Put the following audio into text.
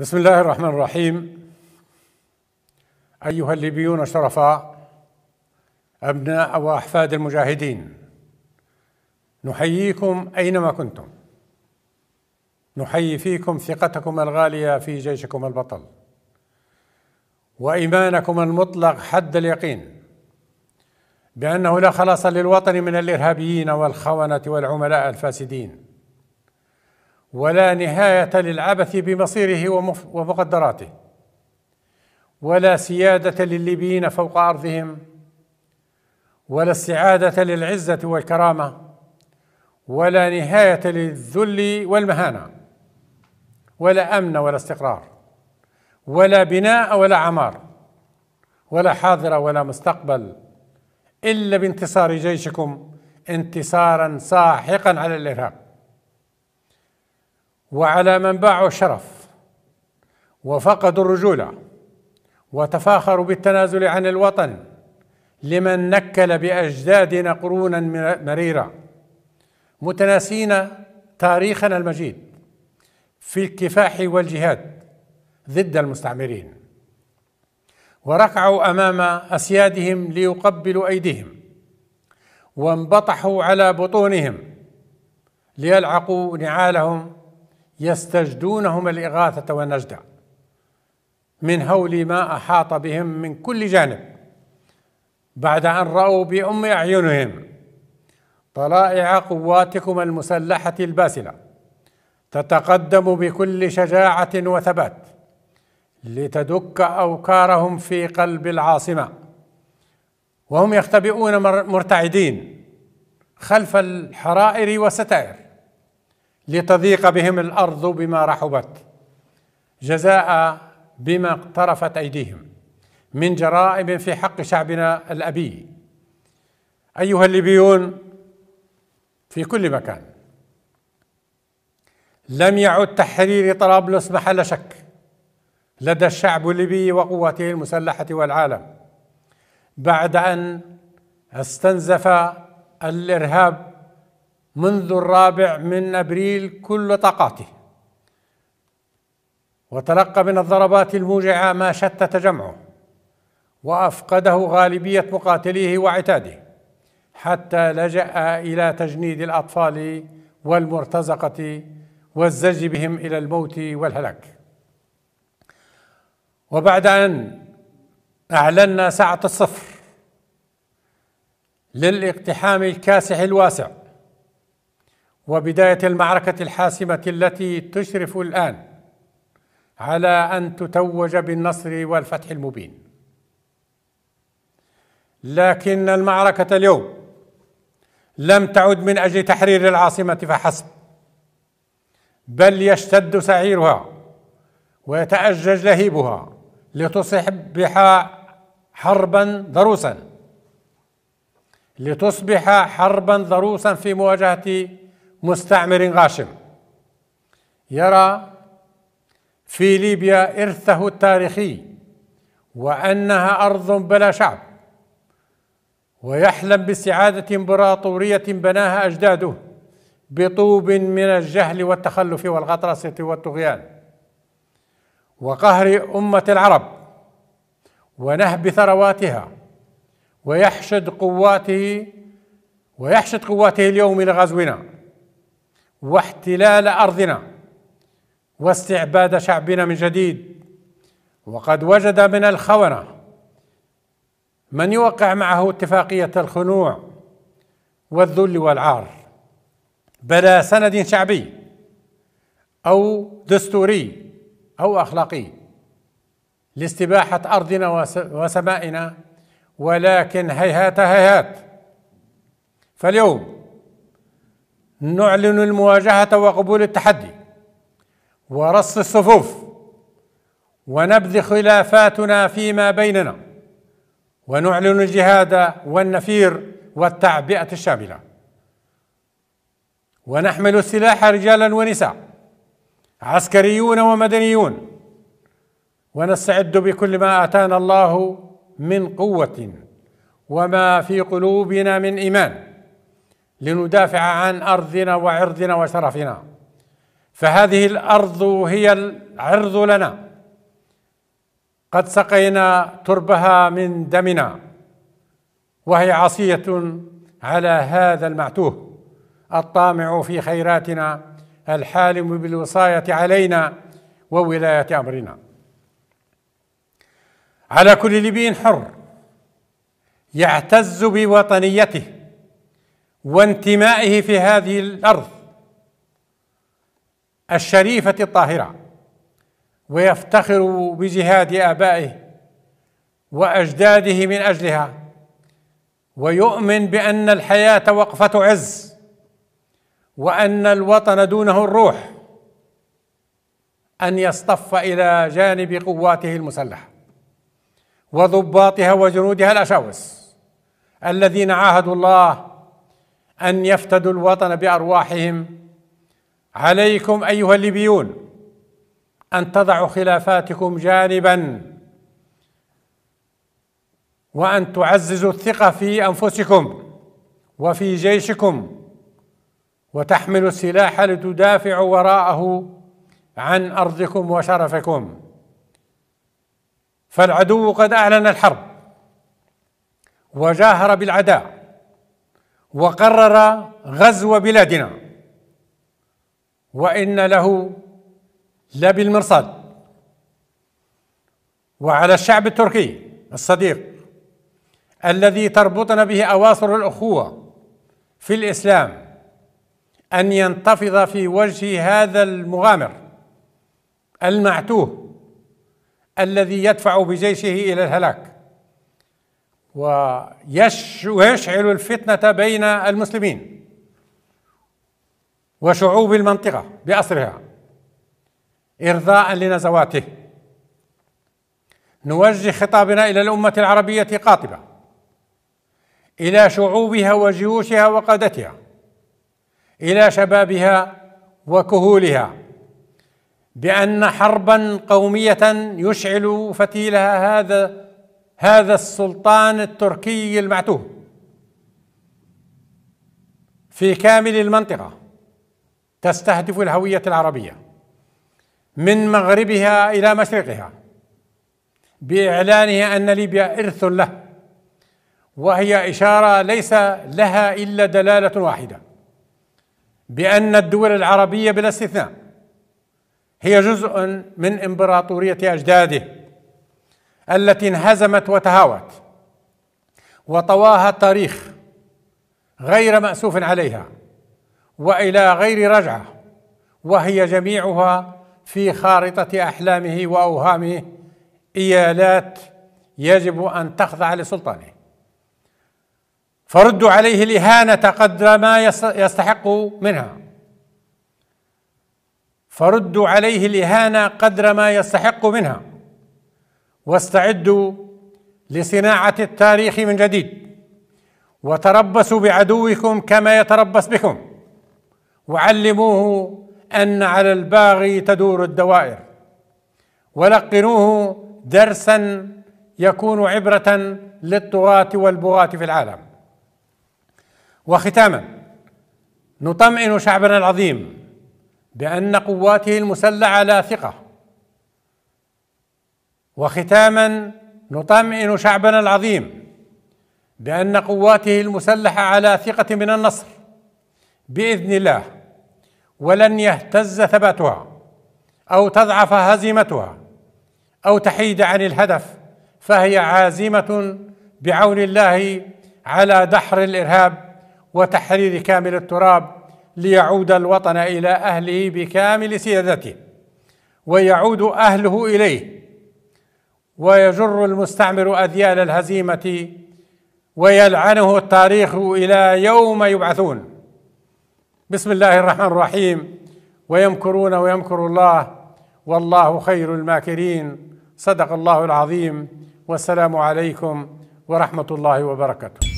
بسم الله الرحمن الرحيم أيها الليبيون الشرفاء أبناء وأحفاد المجاهدين نحييكم أينما كنتم نحيي فيكم ثقتكم الغالية في جيشكم البطل وإيمانكم المطلق حد اليقين بأنه لا خلاص للوطن من الإرهابيين والخونة والعملاء الفاسدين ولا نهايه للعبث بمصيره ومقدراته ولا سياده للليبيين فوق ارضهم ولا استعاده للعزه والكرامه ولا نهايه للذل والمهانه ولا امن ولا استقرار ولا بناء ولا عمار ولا حاضر ولا مستقبل الا بانتصار جيشكم انتصارا ساحقا على الارهاب وعلى من باعوا الشرف وفقدوا الرجولة وتفاخروا بالتنازل عن الوطن لمن نكل بأجدادنا قرونا مريرة متناسين تاريخنا المجيد في الكفاح والجهاد ضد المستعمرين وركعوا امام اسيادهم ليقبلوا ايديهم وانبطحوا على بطونهم ليلعقوا نعالهم يستجدونهم الإغاثة والنجدة من هول ما أحاط بهم من كل جانب بعد أن رأوا بأم أعينهم طلائع قواتكم المسلحة الباسلة تتقدم بكل شجاعة وثبات لتدك أوكارهم في قلب العاصمة وهم يختبئون مرتعدين خلف الحرائر والستائر لتضيق بهم الارض بما رحبت جزاء بما اقترفت ايديهم من جرائم في حق شعبنا الابي ايها الليبيون في كل مكان لم يعد تحرير طرابلس محل شك لدى الشعب الليبي وقواته المسلحه والعالم بعد ان استنزف الارهاب منذ الرابع من أبريل كل طاقاته وتلقى من الضربات الموجعة ما شتت جمعه وأفقده غالبية مقاتليه وعتاده حتى لجأ إلى تجنيد الأطفال والمرتزقة والزج بهم إلى الموت والهلاك وبعد أن أعلنا ساعة الصفر للاقتحام الكاسح الواسع وبدايه المعركه الحاسمه التي تشرف الان على ان تتوج بالنصر والفتح المبين لكن المعركه اليوم لم تعد من اجل تحرير العاصمه فحسب بل يشتد سعيرها ويتأجج لهيبها لتصبح حربا ضروسا لتصبح حربا ضروسا في مواجهة مستعمر غاشم يرى في ليبيا إرثه التاريخي وأنها أرض بلا شعب ويحلم باستعادة إمبراطورية بناها أجداده بطوب من الجهل والتخلف والغطرسة والطغيان وقهر أمة العرب ونهب ثرواتها ويحشد قواته ويحشد قواته اليوم لغزونا واحتلال ارضنا واستعباد شعبنا من جديد وقد وجد من الخونه من يوقع معه اتفاقيه الخنوع والذل والعار بلا سند شعبي او دستوري او اخلاقي لاستباحه ارضنا وسمائنا ولكن هيهات هيهات فاليوم نعلن المواجهة وقبول التحدي ورص الصفوف ونبذ خلافاتنا فيما بيننا ونعلن الجهاد والنفير والتعبئة الشاملة ونحمل السلاح رجالا ونساء عسكريون ومدنيون ونستعد بكل ما آتانا الله من قوة وما في قلوبنا من إيمان لندافع عن ارضنا وعرضنا وشرفنا فهذه الارض هي العرض لنا قد سقينا تربها من دمنا وهي عصيه على هذا المعتوه الطامع في خيراتنا الحالم بالوصايه علينا وولايه امرنا على كل ليبي حر يعتز بوطنيته وانتمائه في هذه الارض الشريفه الطاهره ويفتخر بجهاد ابائه واجداده من اجلها ويؤمن بان الحياه وقفه عز وان الوطن دونه الروح ان يصطف الى جانب قواته المسلحه وضباطها وجنودها الاشاوس الذين عاهدوا الله أن يفتدوا الوطن بأرواحهم عليكم أيها الليبيون أن تضعوا خلافاتكم جانبا وأن تعززوا الثقة في أنفسكم وفي جيشكم وتحملوا السلاح لتدافعوا وراءه عن أرضكم وشرفكم فالعدو قد أعلن الحرب وجاهر بالعداء وقرر غزو بلادنا وإن له لا بالمرصاد وعلى الشعب التركي الصديق الذي تربطنا به أواصر الأخوة في الإسلام أن ينتفض في وجه هذا المغامر المعتوه الذي يدفع بجيشه إلى الهلاك ويشعل الفتنة بين المسلمين وشعوب المنطقة بأسرها إرضاء لنزواته نوجه خطابنا إلى الأمة العربية قاطبة إلى شعوبها وجيوشها وقادتها إلى شبابها وكهولها بأن حربا قومية يشعل فتيلها هذا هذا السلطان التركي المعتوه في كامل المنطقة تستهدف الهوية العربية من مغربها إلى مشرقها بإعلانها أن ليبيا إرث له وهي إشارة ليس لها إلا دلالة واحدة بأن الدول العربية بلا استثناء هي جزء من إمبراطورية أجداده التي انهزمت وتهاوت وطواها التاريخ غير مأسوف عليها وإلى غير رجعة وهي جميعها في خارطة أحلامه وأوهامه إيالات يجب أن تخضع لسلطانه فردوا عليه الإهانة قدر ما يستحق منها فردوا عليه الإهانة قدر ما يستحق منها واستعدوا لصناعه التاريخ من جديد وتربصوا بعدوكم كما يتربص بكم وعلموه ان على الباغي تدور الدوائر ولقنوه درسا يكون عبره للطغاه والبغاه في العالم وختاما نطمئن شعبنا العظيم بان قواته المسلحه لا ثقه وختاما نطمئن شعبنا العظيم بان قواته المسلحه على ثقه من النصر باذن الله ولن يهتز ثباتها او تضعف هزيمتها او تحيد عن الهدف فهي عازمه بعون الله على دحر الارهاب وتحرير كامل التراب ليعود الوطن الى اهله بكامل سيادته ويعود اهله اليه ويجر المستعمر أذيال الهزيمة ويلعنه التاريخ إلى يوم يبعثون بسم الله الرحمن الرحيم ويمكرون ويمكر الله والله خير الماكرين صدق الله العظيم والسلام عليكم ورحمة الله وبركاته